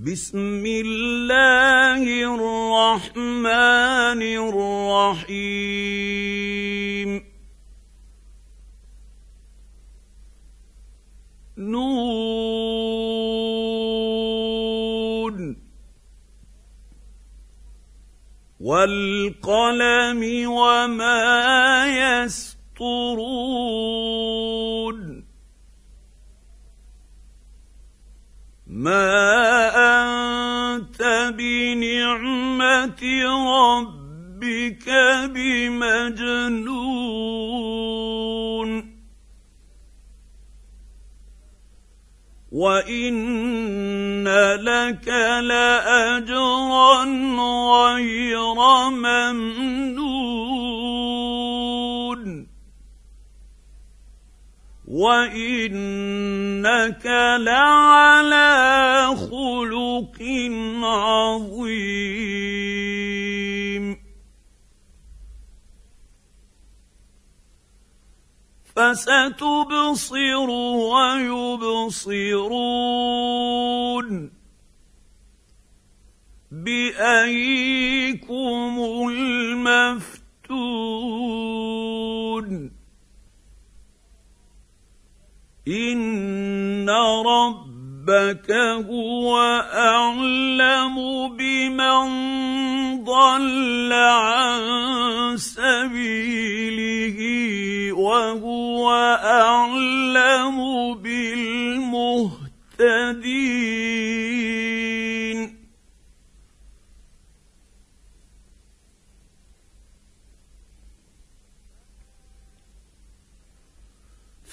بسم الله الرحمن الرحيم نون والقلم وما يسطرون ما بمجنون وان لك لاجرا غير ممنون وانك لعلى خلق عظيم فستبصر ويبصرون بايكم المفتون ان رب ربك هو اعلم بمن ضل عن سبيله وهو اعلم بالمهتدين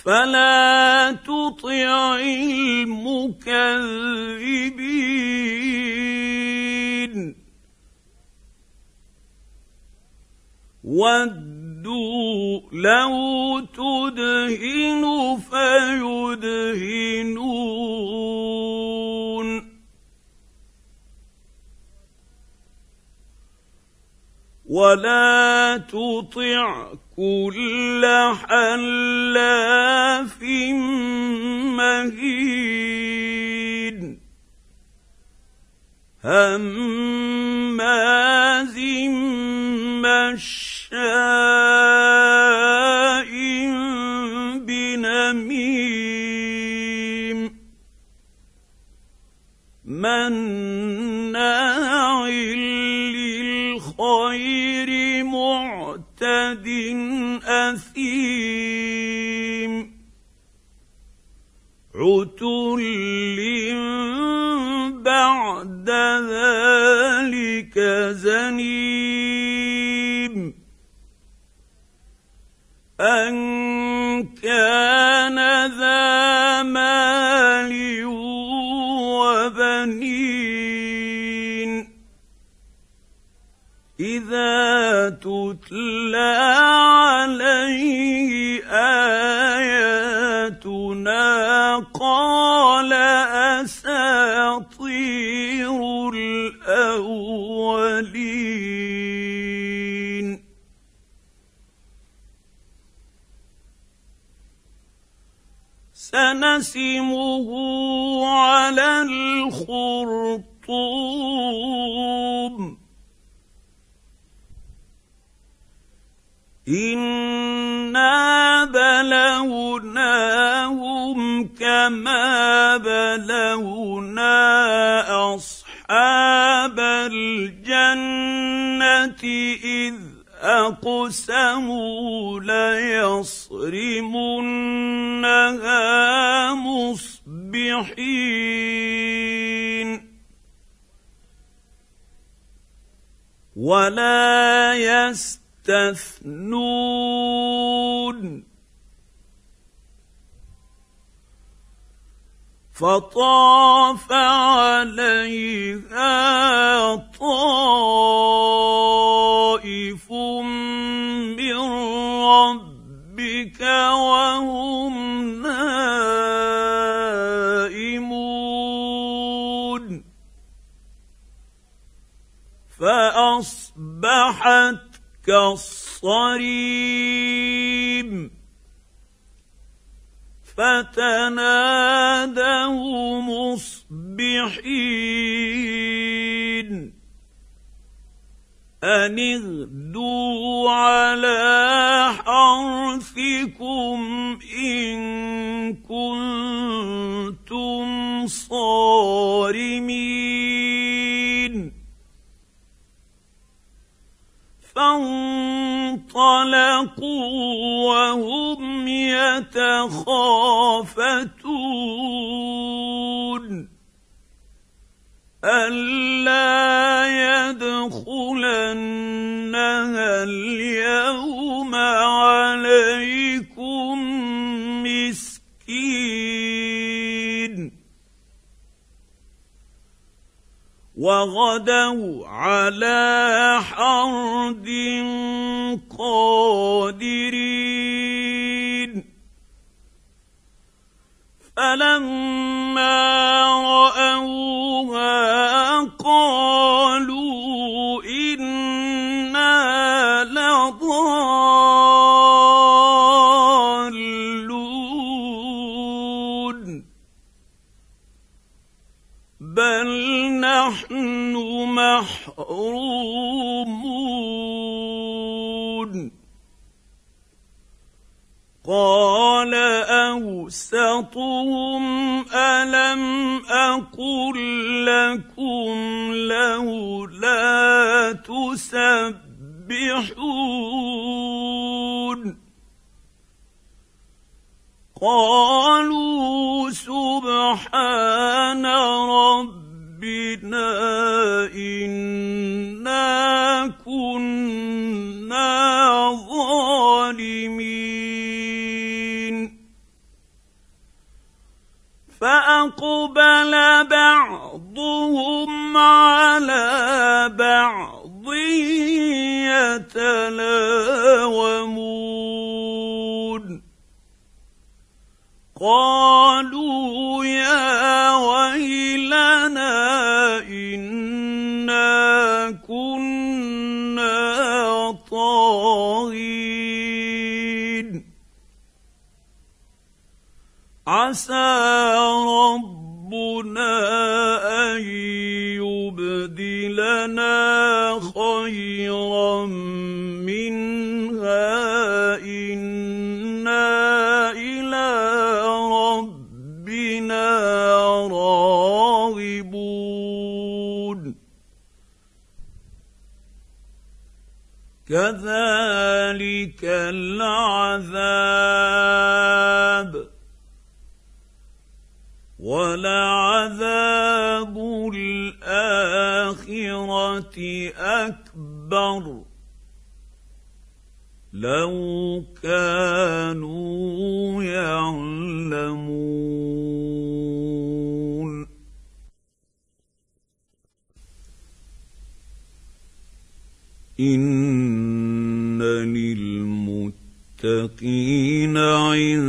فلا تطع المكذبين ودوا لو تدهن فيدهنون ولا تطع كل حلاف مهين هماز مشاء بنميم مناع غير معتد اثيم عتل بعد ذلك زنيم ان كان ذا مال وبنين تتلى عليه اياتنا قال اساطير الاولين سنسمه على الخرطوم انا بلوناهم كما بلونا اصحاب الجنه اذ اقسموا ليصرمنها مصبحين ولا يستطيعون تستثنون فطاف عليها طائف من ربك وهو كالصريم فتنادوا مصبحين ان اغدوا على حرثكم ان كنتم صارمين فانطلقوا وهم يتخافتون ألا يدخلوا وغدوا على حرد قادرين فلما رأوها أقل لكم لولا تسبحون قالوا سبحان ربنا إن فأقبل بعضهم على بعض يتلاومون قال عسى ربنا ان يبدلنا خيرا منها انا الى ربنا راغبون كذلك العذاب ولعذاب الاخره اكبر لو كانوا يعلمون ان للمتقين عند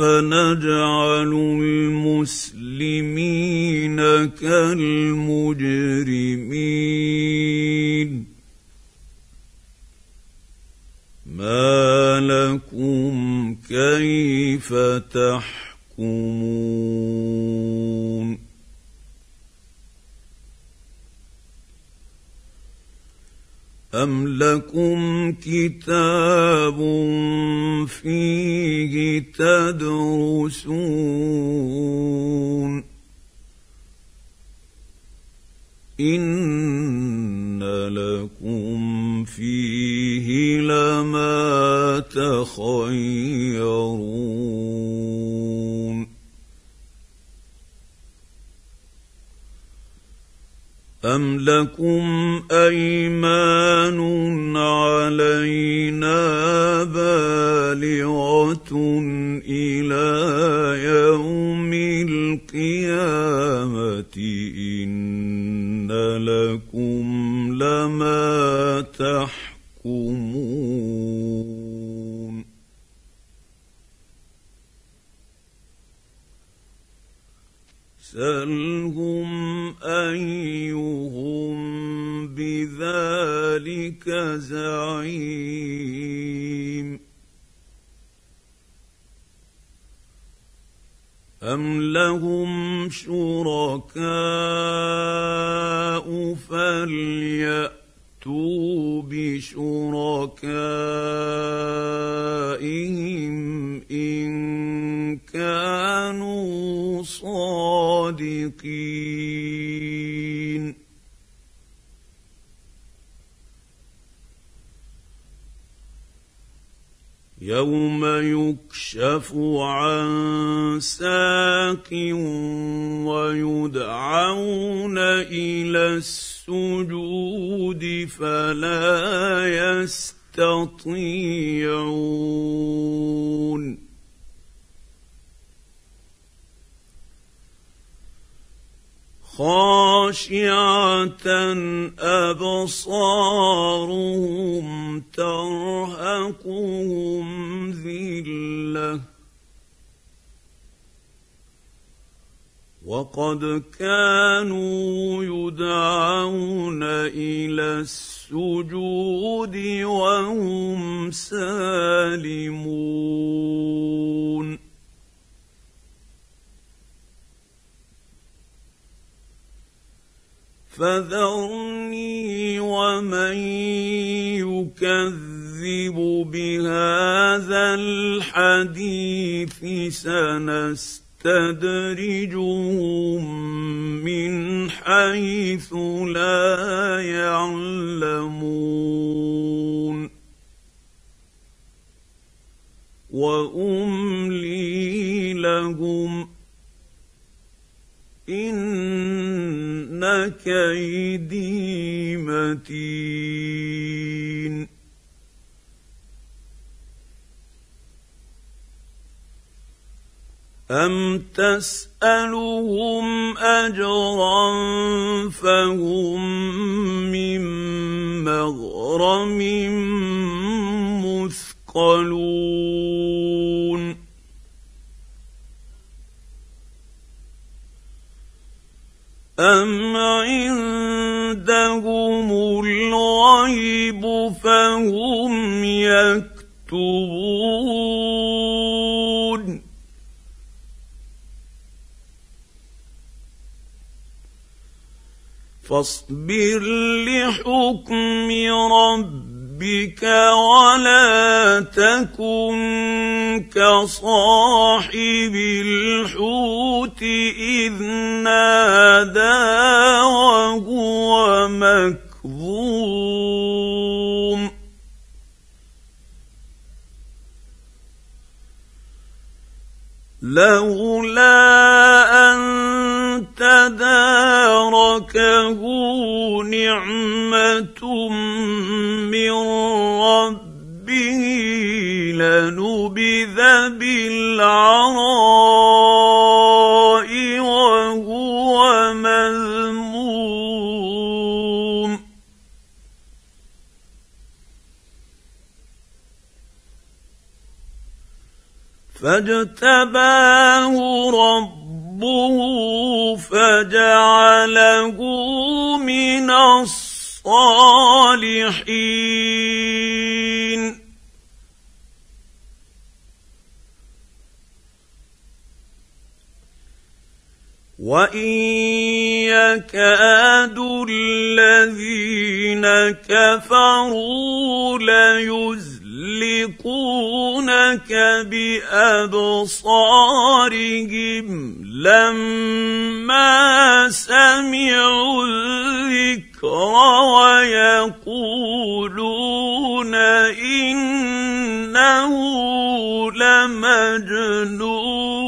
افنجعل المسلمين كالمجرمين ما لكم كيف تحكمون أم لكم كتاب فيه تدرسون إن لكم فيه لما تخيرون أم لكم أيمان علينا بالغة إلى يوم القيامة إن لكم لما تحكمون سَلْهُمْ ايهم بذلك زعيم أم لهم شركاء فليأتوا بشركائهم إن كانوا صادقين الصادقين يوم يكشف عن ساق ويدعون الى السجود فلا يستطيعون خاشعه ابصارهم ترهقهم ذله وقد كانوا يدعون الى السجود وهم سالمون فذرني ومن يكذب بهذا الحديث سنستدرجهم من حيث لا يعلمون واملي لهم إن كيدي متين أم تسألهم أجرا فهم من مغرم مثقلون أم عندهم الغيب فهم يكتبون فاصبر لحكم ربك ربك ولا تكن كصاحب الحوت إذ نادى وهو مكظوم لولا تركه نعمه من ربه لنبذ بالعراء وهو مذموم فاجتباه ربه ربه فجعله من الصالحين وان يكاد الذين كفروا ليزلقون يهلكونك بابصارهم لما سمعوا الذكر ويقولون انه لمجنون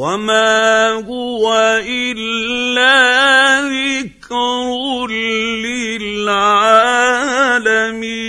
وما هو الا ذكر للعالمين